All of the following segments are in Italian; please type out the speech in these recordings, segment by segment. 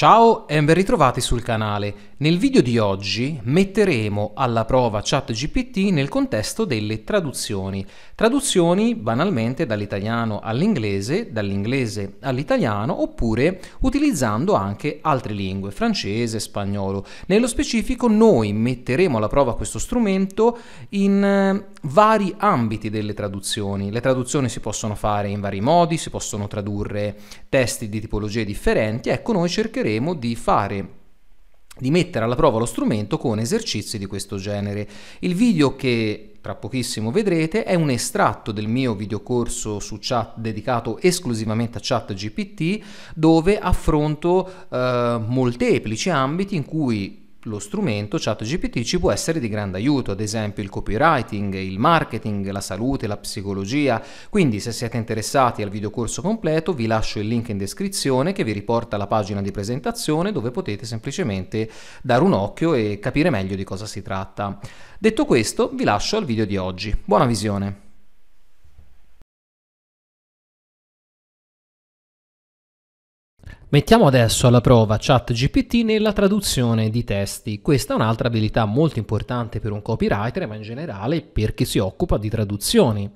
Ciao e ben ritrovati sul canale. Nel video di oggi metteremo alla prova ChatGPT nel contesto delle traduzioni. Traduzioni banalmente dall'italiano all'inglese, dall'inglese all'italiano oppure utilizzando anche altre lingue, francese, spagnolo. Nello specifico noi metteremo alla prova questo strumento in eh, vari ambiti delle traduzioni. Le traduzioni si possono fare in vari modi, si possono tradurre testi di tipologie differenti, ecco noi cercheremo cercheremo di fare di mettere alla prova lo strumento con esercizi di questo genere. Il video che tra pochissimo vedrete è un estratto del mio videocorso su chat dedicato esclusivamente a chat GPT dove affronto eh, molteplici ambiti in cui lo strumento ChatGPT ci può essere di grande aiuto, ad esempio il copywriting, il marketing, la salute, la psicologia. Quindi se siete interessati al videocorso completo vi lascio il link in descrizione che vi riporta alla pagina di presentazione dove potete semplicemente dare un occhio e capire meglio di cosa si tratta. Detto questo vi lascio al video di oggi. Buona visione! Mettiamo adesso alla prova ChatGPT nella traduzione di testi. Questa è un'altra abilità molto importante per un copywriter, ma in generale per chi si occupa di traduzioni.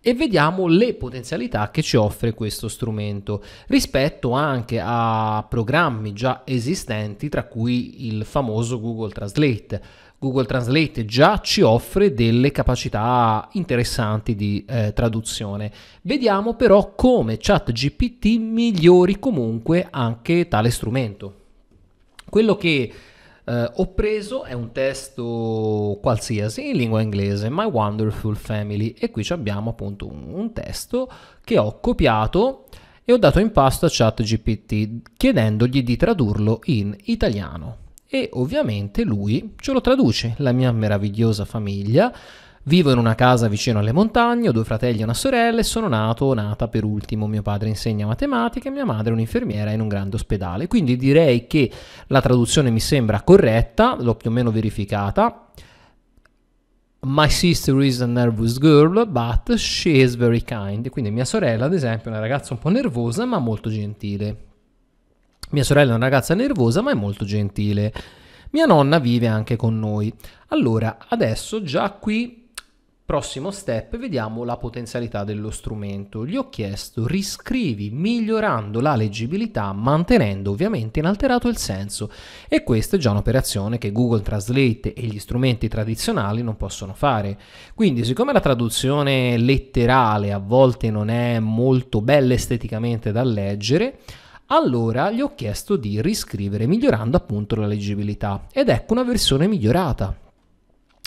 E vediamo le potenzialità che ci offre questo strumento rispetto anche a programmi già esistenti, tra cui il famoso Google Translate. Google Translate già ci offre delle capacità interessanti di eh, traduzione. Vediamo però come ChatGPT migliori comunque anche tale strumento. Quello che eh, ho preso è un testo qualsiasi in lingua inglese, My Wonderful Family, e qui abbiamo appunto un, un testo che ho copiato e ho dato in pasto a ChatGPT chiedendogli di tradurlo in italiano e ovviamente lui ce lo traduce, la mia meravigliosa famiglia. Vivo in una casa vicino alle montagne, ho due fratelli e una sorella e sono nato, nata per ultimo, mio padre insegna matematica e mia madre è un'infermiera in un grande ospedale. Quindi direi che la traduzione mi sembra corretta, l'ho più o meno verificata. My sister is a nervous girl, but she is very kind. Quindi mia sorella, ad esempio, è una ragazza un po' nervosa ma molto gentile. Mia sorella è una ragazza nervosa ma è molto gentile. Mia nonna vive anche con noi. Allora, adesso già qui, prossimo step, vediamo la potenzialità dello strumento. Gli ho chiesto riscrivi migliorando la leggibilità, mantenendo ovviamente inalterato il senso. E questa è già un'operazione che Google Translate e gli strumenti tradizionali non possono fare. Quindi, siccome la traduzione letterale a volte non è molto bella esteticamente da leggere, allora gli ho chiesto di riscrivere migliorando appunto la leggibilità ed ecco una versione migliorata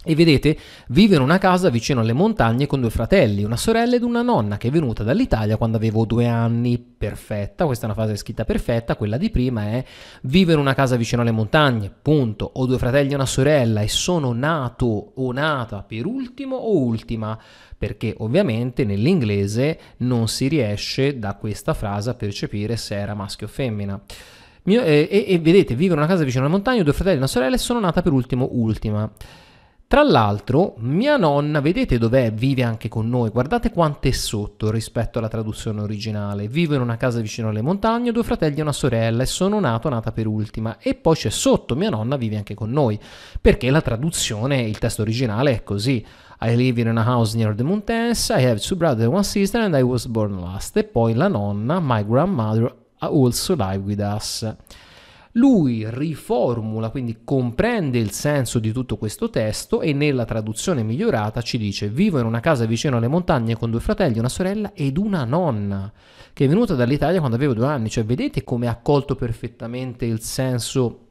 e vedete, vive in una casa vicino alle montagne con due fratelli, una sorella ed una nonna che è venuta dall'Italia quando avevo due anni. Perfetta, questa è una frase scritta perfetta, quella di prima è vive in una casa vicino alle montagne, punto. Ho due fratelli e una sorella e sono nato o nata per ultimo o ultima, perché ovviamente nell'inglese non si riesce da questa frase a percepire se era maschio o femmina. e, eh, e, e vedete, vive in una casa vicino alle montagne, ho due fratelli e una sorella e sono nata per ultimo ultima. Tra l'altro, mia nonna, vedete dov'è? Vive anche con noi. Guardate quanto è sotto rispetto alla traduzione originale. Vivo in una casa vicino alle montagne, due fratelli e una sorella e sono nato, nata per ultima. E poi c'è sotto, mia nonna vive anche con noi. Perché la traduzione, il testo originale è così. I live in a house near the mountains, I have two brothers and one sister and I was born last. E poi la nonna, my grandmother, uh, also live with us lui riformula, quindi comprende il senso di tutto questo testo e nella traduzione migliorata ci dice vivo in una casa vicino alle montagne con due fratelli, una sorella ed una nonna che è venuta dall'Italia quando avevo due anni, cioè vedete come ha colto perfettamente il senso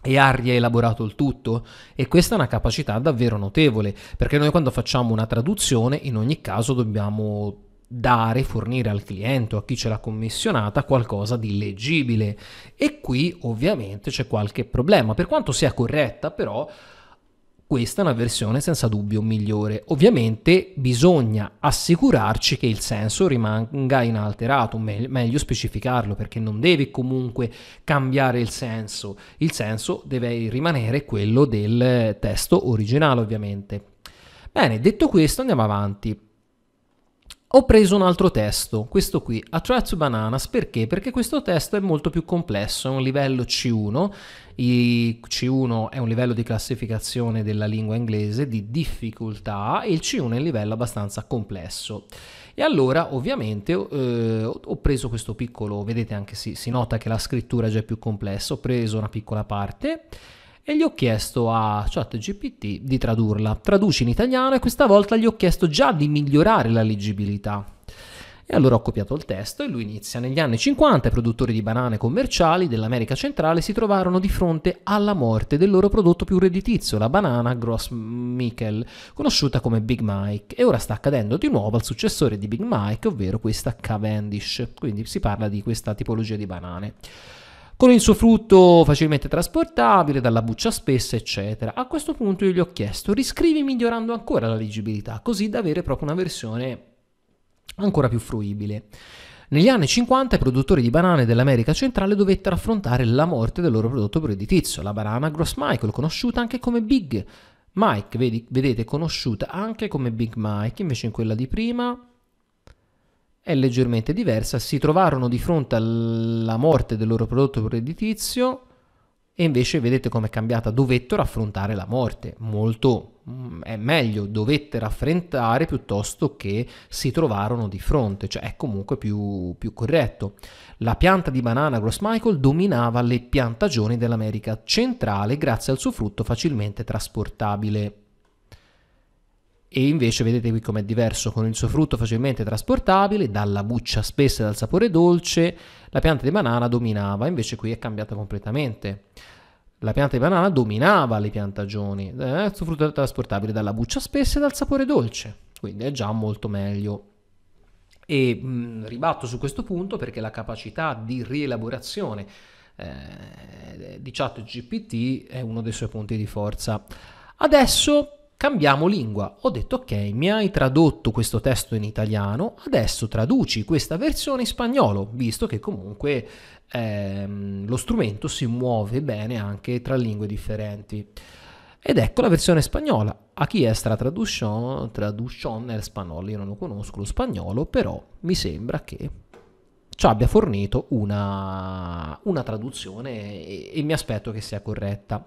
e ha rielaborato il tutto e questa è una capacità davvero notevole perché noi quando facciamo una traduzione in ogni caso dobbiamo dare, fornire al cliente o a chi ce l'ha commissionata qualcosa di leggibile. E qui ovviamente c'è qualche problema. Per quanto sia corretta, però, questa è una versione senza dubbio migliore. Ovviamente bisogna assicurarci che il senso rimanga inalterato, me- meglio specificarlo perché non devi comunque cambiare il senso, il senso deve rimanere quello del testo originale ovviamente. Bene, detto questo andiamo avanti. Ho preso un altro testo, questo qui, A Try to Bananas, perché? Perché questo testo è molto più complesso, è un livello C1, il C1 è un livello di classificazione della lingua inglese, di difficoltà, e il C1 è un livello abbastanza complesso. E allora ovviamente eh, ho preso questo piccolo, vedete anche si, si nota che la scrittura è già più complessa, ho preso una piccola parte, e gli ho chiesto a ChatGPT di tradurla. Traduci in italiano e questa volta gli ho chiesto già di migliorare la leggibilità. E allora ho copiato il testo e lui inizia. Negli anni 50 i produttori di banane commerciali dell'America centrale si trovarono di fronte alla morte del loro prodotto più redditizio, la banana Gross Michel, conosciuta come Big Mike, e ora sta accadendo di nuovo al successore di Big Mike, ovvero questa Cavendish. Quindi si parla di questa tipologia di banane con il suo frutto facilmente trasportabile, dalla buccia spessa, eccetera. A questo punto io gli ho chiesto, riscrivi migliorando ancora la leggibilità, così da avere proprio una versione ancora più fruibile. Negli anni 50 i produttori di banane dell'America centrale dovettero affrontare la morte del loro prodotto prediletto, la banana Gross Michael, conosciuta anche come Big Mike, vedi, vedete, conosciuta anche come Big Mike, invece in quella di prima è leggermente diversa. Si trovarono di fronte alla morte del loro prodotto redditizio e invece vedete com'è cambiata, dovettero affrontare la morte, molto mm, è meglio dovettero affrontare piuttosto che si trovarono di fronte, cioè è comunque più, più corretto. La pianta di banana Gross Michael dominava le piantagioni dell'America centrale grazie al suo frutto facilmente trasportabile e invece vedete qui com'è diverso con il suo frutto facilmente trasportabile, dalla buccia spessa e dal sapore dolce, la pianta di banana dominava, invece qui è cambiata completamente. La pianta di banana dominava le piantagioni, eh, il suo frutto trasportabile dalla buccia spessa e dal sapore dolce, quindi è già molto meglio. E mh, mm, ribatto su questo punto perché la capacità di rielaborazione eh, di GPT è uno dei suoi punti di forza. Adesso cambiamo lingua. Ho detto ok, mi hai tradotto questo testo in italiano, adesso traduci questa versione in spagnolo, visto che comunque ehm, lo strumento si muove bene anche tra lingue differenti. Ed ecco la versione spagnola. A chi è la traduzione, traduzione nel spagnolo. Io non lo conosco lo spagnolo, però mi sembra che ci abbia fornito una, una traduzione e, e mi aspetto che sia corretta.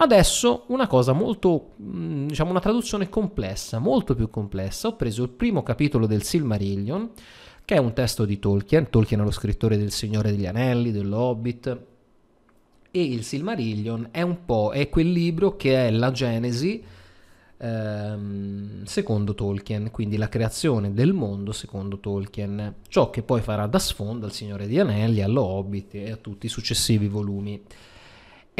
Adesso una cosa molto, mm, diciamo una traduzione complessa, molto più complessa. Ho preso il primo capitolo del Silmarillion, che è un testo di Tolkien. Tolkien è lo scrittore del Signore degli Anelli, dell'Hobbit. E il Silmarillion è un po', è quel libro che è la genesi ehm, secondo Tolkien, quindi la creazione del mondo secondo Tolkien, ciò che poi farà da sfondo al Signore degli Anelli, allo Hobbit e a tutti i successivi volumi.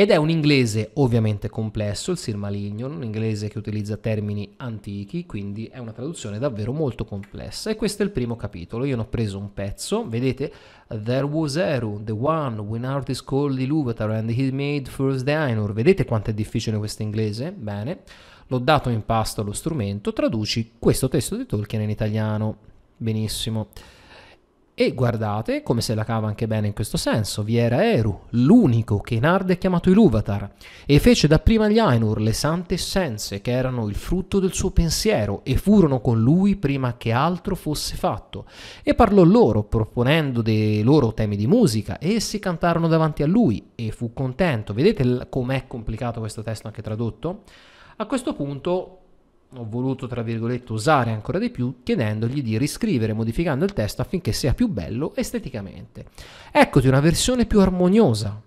Ed è un inglese ovviamente complesso, il Sir Malignon, un inglese che utilizza termini antichi, quindi è una traduzione davvero molto complessa. E questo è il primo capitolo, io ne ho preso un pezzo, vedete, There was Eru, the one when artist called Iluvatar and he made first the Ainur. Vedete quanto è difficile questo inglese? Bene, l'ho dato in pasto allo strumento, traduci questo testo di Tolkien in italiano. Benissimo. E guardate come se la cava anche bene in questo senso. Vi era Eru, l'unico che in Arde chiamato Iluvatar, e fece dapprima gli Ainur le sante essenze che erano il frutto del suo pensiero, e furono con lui prima che altro fosse fatto. E parlò loro, proponendo dei loro temi di musica, e essi cantarono davanti a lui, e fu contento. Vedete com'è complicato questo testo anche tradotto? A questo punto ho voluto, tra virgolette, usare ancora di più, chiedendogli di riscrivere, modificando il testo affinché sia più bello esteticamente. Eccoti una versione più armoniosa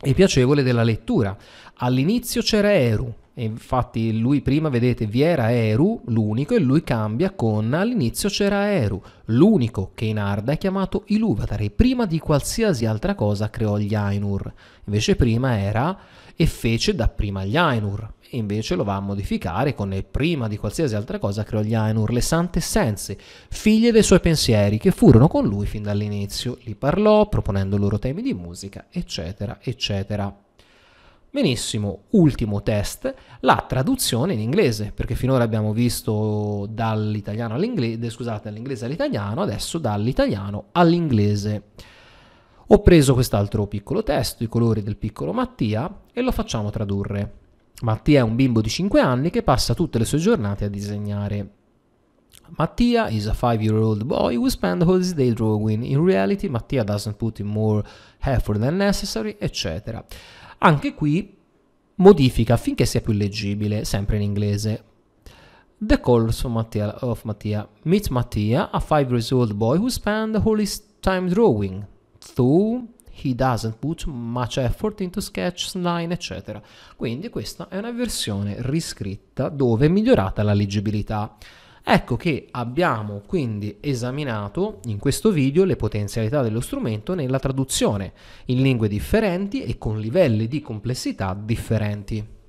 e piacevole della lettura. All'inizio c'era Eru, e infatti lui prima, vedete, vi era Eru, l'unico, e lui cambia con all'inizio c'era Eru, l'unico che in Arda è chiamato Ilúvatar e prima di qualsiasi altra cosa creò gli Ainur. Invece prima era e fece dapprima gli Ainur. E invece lo va a modificare con il prima di qualsiasi altra cosa creò gli Ainur, le sante essenze, figlie dei suoi pensieri, che furono con lui fin dall'inizio. Li parlò proponendo loro temi di musica, eccetera, eccetera. Benissimo, ultimo test, la traduzione in inglese, perché finora abbiamo visto dall'italiano all'inglese, scusate, dall'inglese all'italiano, adesso dall'italiano all'inglese. Ho preso quest'altro piccolo testo, i colori del piccolo Mattia, e lo facciamo tradurre. Mattia è un bimbo di 5 anni che passa tutte le sue giornate a disegnare. Mattia is a five year old boy who spends all his day drawing. In reality, Mattia doesn't put in more effort than necessary, eccetera. Anche qui modifica affinché sia più leggibile, sempre in inglese. The Calls of Mattia, of Mattia. Meet Mattia, a five years old boy who spends all his time drawing, though he doesn't put much effort into sketch, line, eccetera. Quindi questa è una versione riscritta dove è migliorata la leggibilità. Ecco che abbiamo quindi esaminato in questo video le potenzialità dello strumento nella traduzione in lingue differenti e con livelli di complessità differenti.